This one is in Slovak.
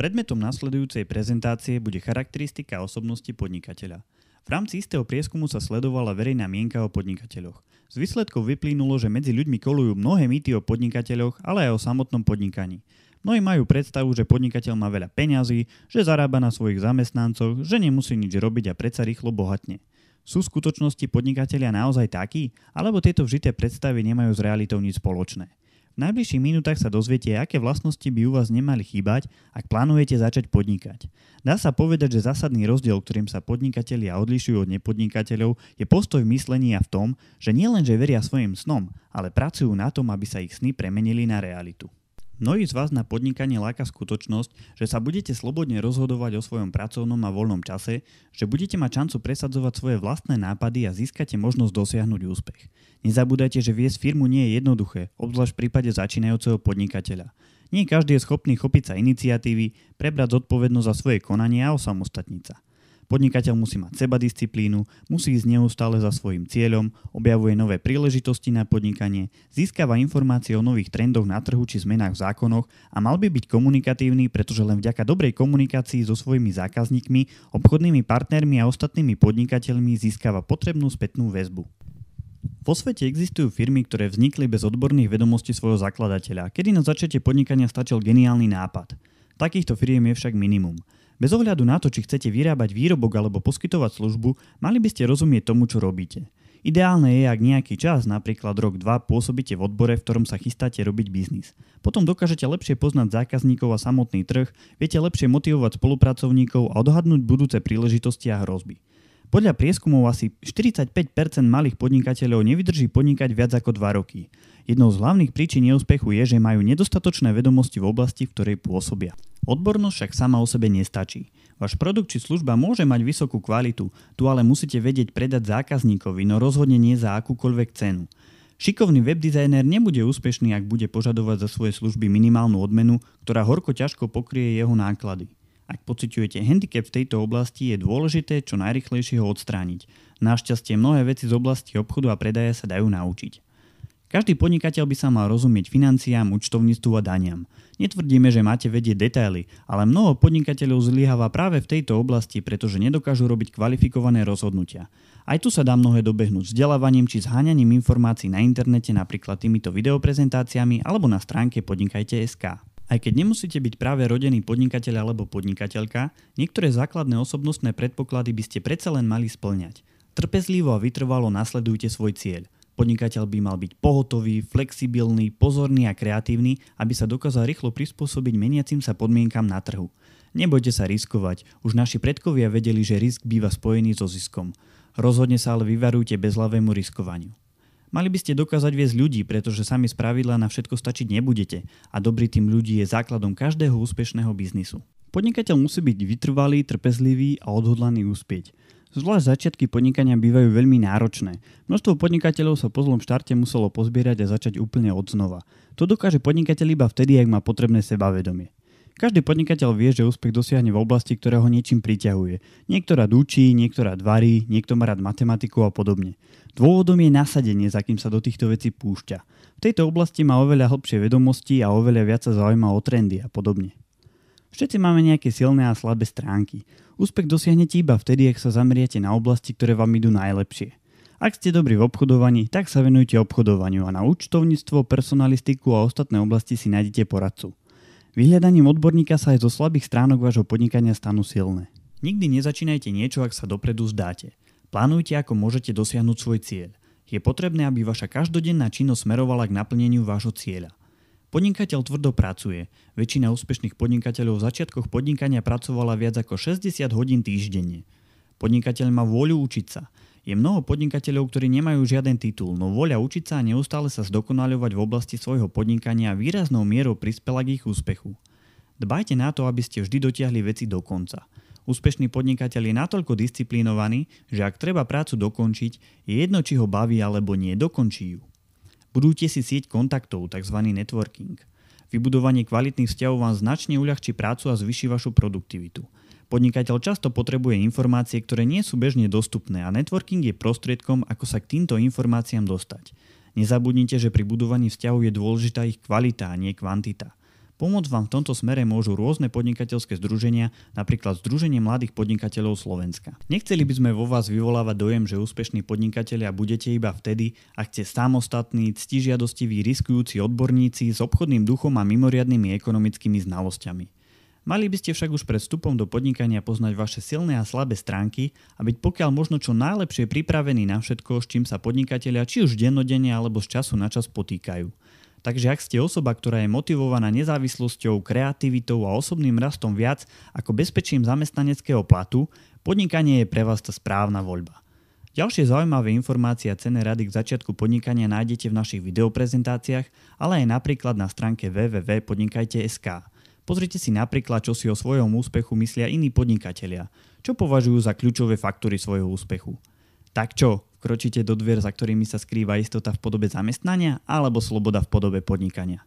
Predmetom následujúcej prezentácie bude charakteristika osobnosti podnikateľa. V rámci istého prieskumu sa sledovala verejná mienka o podnikateľoch. Z výsledkov vyplynulo, že medzi ľuďmi kolujú mnohé mýty o podnikateľoch, ale aj o samotnom podnikaní. Mnohí majú predstavu, že podnikateľ má veľa peňazí, že zarába na svojich zamestnancoch, že nemusí nič robiť a predsa rýchlo bohatne. Sú v skutočnosti podnikatelia naozaj takí, alebo tieto vžité predstavy nemajú s realitou nič spoločné? V najbližších minútach sa dozviete, aké vlastnosti by u vás nemali chýbať, ak plánujete začať podnikať. Dá sa povedať, že zásadný rozdiel, ktorým sa podnikatelia odlišujú od nepodnikateľov, je postoj v myslení a v tom, že nielenže veria svojim snom, ale pracujú na tom, aby sa ich sny premenili na realitu. Mnohí z vás na podnikanie láka skutočnosť, že sa budete slobodne rozhodovať o svojom pracovnom a voľnom čase, že budete mať šancu presadzovať svoje vlastné nápady a získate možnosť dosiahnuť úspech. Nezabúdajte, že viesť firmu nie je jednoduché, obzvlášť v prípade začínajúceho podnikateľa. Nie každý je schopný chopiť sa iniciatívy, prebrať zodpovednosť za svoje konanie a osamostatniť sa. Podnikateľ musí mať seba disciplínu, musí ísť neustále za svojim cieľom, objavuje nové príležitosti na podnikanie, získava informácie o nových trendoch na trhu či zmenách v zákonoch a mal by byť komunikatívny, pretože len vďaka dobrej komunikácii so svojimi zákazníkmi, obchodnými partnermi a ostatnými podnikateľmi získava potrebnú spätnú väzbu. Vo svete existujú firmy, ktoré vznikli bez odborných vedomostí svojho zakladateľa, kedy na začiatie podnikania stačil geniálny nápad. Takýchto firiem je však minimum. Bez ohľadu na to, či chcete vyrábať výrobok alebo poskytovať službu, mali by ste rozumieť tomu, čo robíte. Ideálne je, ak nejaký čas, napríklad rok 2, pôsobíte v odbore, v ktorom sa chystáte robiť biznis. Potom dokážete lepšie poznať zákazníkov a samotný trh, viete lepšie motivovať spolupracovníkov a odhadnúť budúce príležitosti a hrozby. Podľa prieskumov asi 45% malých podnikateľov nevydrží podnikať viac ako 2 roky. Jednou z hlavných príčin neúspechu je, že majú nedostatočné vedomosti v oblasti, v ktorej pôsobia. Odbornosť však sama o sebe nestačí. Váš produkt či služba môže mať vysokú kvalitu, tu ale musíte vedieť predať zákazníkovi, no rozhodne nie za akúkoľvek cenu. Šikovný webdesigner nebude úspešný, ak bude požadovať za svoje služby minimálnu odmenu, ktorá horko ťažko pokrie jeho náklady. Ak pociťujete handicap v tejto oblasti, je dôležité čo najrychlejšie ho odstrániť. Našťastie mnohé veci z oblasti obchodu a predaja sa dajú naučiť. Každý podnikateľ by sa mal rozumieť financiám, účtovníctvu a daniam. Netvrdíme, že máte vedieť detaily, ale mnoho podnikateľov zlyháva práve v tejto oblasti, pretože nedokážu robiť kvalifikované rozhodnutia. Aj tu sa dá mnohé dobehnúť vzdelávaním či zháňaním informácií na internete, napríklad týmito videoprezentáciami alebo na stránke podnikajte.sk. Aj keď nemusíte byť práve rodený podnikateľ alebo podnikateľka, niektoré základné osobnostné predpoklady by ste predsa len mali splňať. Trpezlivo a vytrvalo nasledujte svoj cieľ – Podnikateľ by mal byť pohotový, flexibilný, pozorný a kreatívny, aby sa dokázal rýchlo prispôsobiť meniacim sa podmienkam na trhu. Nebojte sa riskovať, už naši predkovia vedeli, že risk býva spojený so ziskom. Rozhodne sa ale vyvarujte bezľavému riskovaniu. Mali by ste dokázať viesť ľudí, pretože sami z pravidla na všetko stačiť nebudete a dobrý tým ľudí je základom každého úspešného biznisu. Podnikateľ musí byť vytrvalý, trpezlivý a odhodlaný úspieť. Zvlášť začiatky podnikania bývajú veľmi náročné. Množstvo podnikateľov sa po zlom štarte muselo pozbierať a začať úplne od znova. To dokáže podnikateľ iba vtedy, ak má potrebné sebavedomie. Každý podnikateľ vie, že úspech dosiahne v oblasti, ktorá ho niečím priťahuje. Niektorá dúči, niektorá dvarí, niekto má rád matematiku a podobne. Dôvodom je nasadenie, za kým sa do týchto vecí púšťa. V tejto oblasti má oveľa hlbšie vedomosti a oveľa viac sa zaujíma o trendy a podobne. Všetci máme nejaké silné a slabé stránky. Úspech dosiahnete iba vtedy, ak sa zameriate na oblasti, ktoré vám idú najlepšie. Ak ste dobrí v obchodovaní, tak sa venujte obchodovaniu a na účtovníctvo, personalistiku a ostatné oblasti si nájdete poradcu. Vyhľadaním odborníka sa aj zo slabých stránok vášho podnikania stanú silné. Nikdy nezačínajte niečo, ak sa dopredu zdáte. Plánujte, ako môžete dosiahnuť svoj cieľ. Je potrebné, aby vaša každodenná činnosť smerovala k naplneniu vášho cieľa. Podnikateľ tvrdo pracuje. Väčšina úspešných podnikateľov v začiatkoch podnikania pracovala viac ako 60 hodín týždenne. Podnikateľ má vôľu učiť sa. Je mnoho podnikateľov, ktorí nemajú žiaden titul, no voľa učiť sa a neustále sa zdokonaľovať v oblasti svojho podnikania výraznou mierou prispela k ich úspechu. Dbajte na to, aby ste vždy dotiahli veci do konca. Úspešný podnikateľ je natoľko disciplinovaný, že ak treba prácu dokončiť, je jedno, či ho baví alebo nie, dokončí ju. Budujte si sieť kontaktov, tzv. networking. Vybudovanie kvalitných vzťahov vám značne uľahčí prácu a zvyši vašu produktivitu. Podnikateľ často potrebuje informácie, ktoré nie sú bežne dostupné a networking je prostriedkom, ako sa k týmto informáciám dostať. Nezabudnite, že pri budovaní vzťahov je dôležitá ich kvalita a nie kvantita. Pomoc vám v tomto smere môžu rôzne podnikateľské združenia, napríklad Združenie mladých podnikateľov Slovenska. Nechceli by sme vo vás vyvolávať dojem, že úspešní podnikatelia budete iba vtedy, ak ste samostatní, ctižiadostiví, riskujúci odborníci s obchodným duchom a mimoriadnými ekonomickými znalosťami. Mali by ste však už pred vstupom do podnikania poznať vaše silné a slabé stránky a byť pokiaľ možno čo najlepšie pripravení na všetko, s čím sa podnikatelia či už dennodenne alebo z času na čas potýkajú. Takže ak ste osoba, ktorá je motivovaná nezávislosťou, kreativitou a osobným rastom viac ako bezpečím zamestnaneckého platu, podnikanie je pre vás tá správna voľba. Ďalšie zaujímavé informácie a cené rady k začiatku podnikania nájdete v našich videoprezentáciách, ale aj napríklad na stránke www.podnikajte.sk. Pozrite si napríklad, čo si o svojom úspechu myslia iní podnikatelia, čo považujú za kľúčové faktory svojho úspechu – tak čo, kročíte do dvier, za ktorými sa skrýva istota v podobe zamestnania alebo sloboda v podobe podnikania?